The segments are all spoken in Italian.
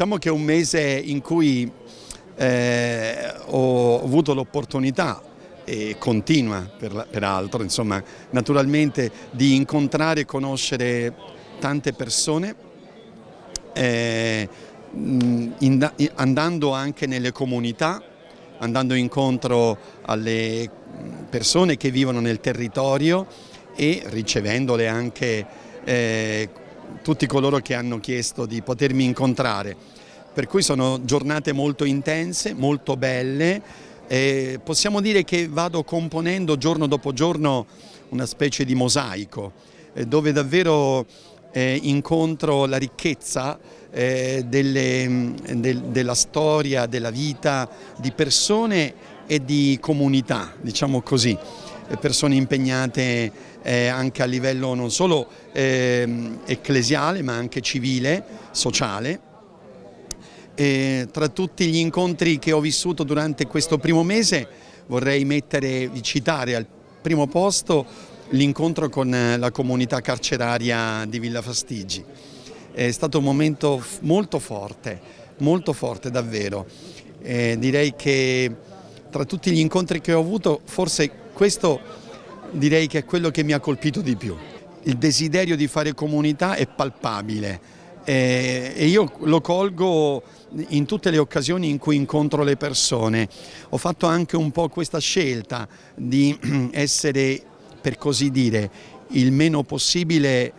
Diciamo che è un mese in cui eh, ho avuto l'opportunità e continua per, peraltro, insomma, naturalmente di incontrare e conoscere tante persone eh, in, andando anche nelle comunità, andando incontro alle persone che vivono nel territorio e ricevendole anche eh, tutti coloro che hanno chiesto di potermi incontrare. Per cui sono giornate molto intense, molto belle. E possiamo dire che vado componendo giorno dopo giorno una specie di mosaico eh, dove davvero eh, incontro la ricchezza eh, delle, mm, de, della storia, della vita, di persone e di comunità, diciamo così. Eh, persone impegnate eh, anche a livello non solo eh, ecclesiale ma anche civile, sociale. E tra tutti gli incontri che ho vissuto durante questo primo mese vorrei mettere, citare al primo posto l'incontro con eh, la comunità carceraria di Villa Fastigi. È stato un momento molto forte, molto forte davvero. Eh, direi che tra tutti gli incontri che ho avuto forse questo direi che è quello che mi ha colpito di più. Il desiderio di fare comunità è palpabile e io lo colgo in tutte le occasioni in cui incontro le persone. Ho fatto anche un po' questa scelta di essere, per così dire, il meno possibile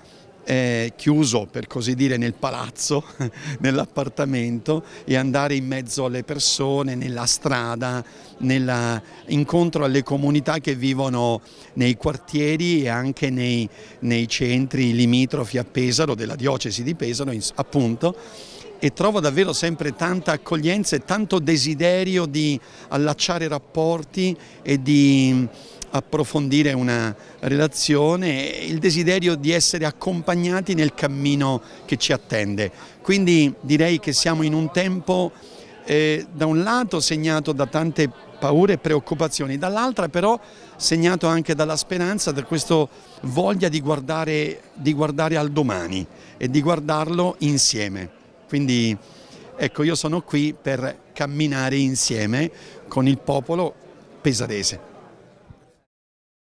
eh, chiuso per così dire nel palazzo, nell'appartamento e andare in mezzo alle persone, nella strada, incontro alle comunità che vivono nei quartieri e anche nei, nei centri limitrofi a Pesaro, della diocesi di Pesaro appunto, e trovo davvero sempre tanta accoglienza e tanto desiderio di allacciare rapporti e di approfondire una relazione e il desiderio di essere accompagnati nel cammino che ci attende. Quindi direi che siamo in un tempo eh, da un lato segnato da tante paure e preoccupazioni, dall'altra però segnato anche dalla speranza, da questa voglia di guardare, di guardare al domani e di guardarlo insieme. Quindi ecco io sono qui per camminare insieme con il popolo pesarese.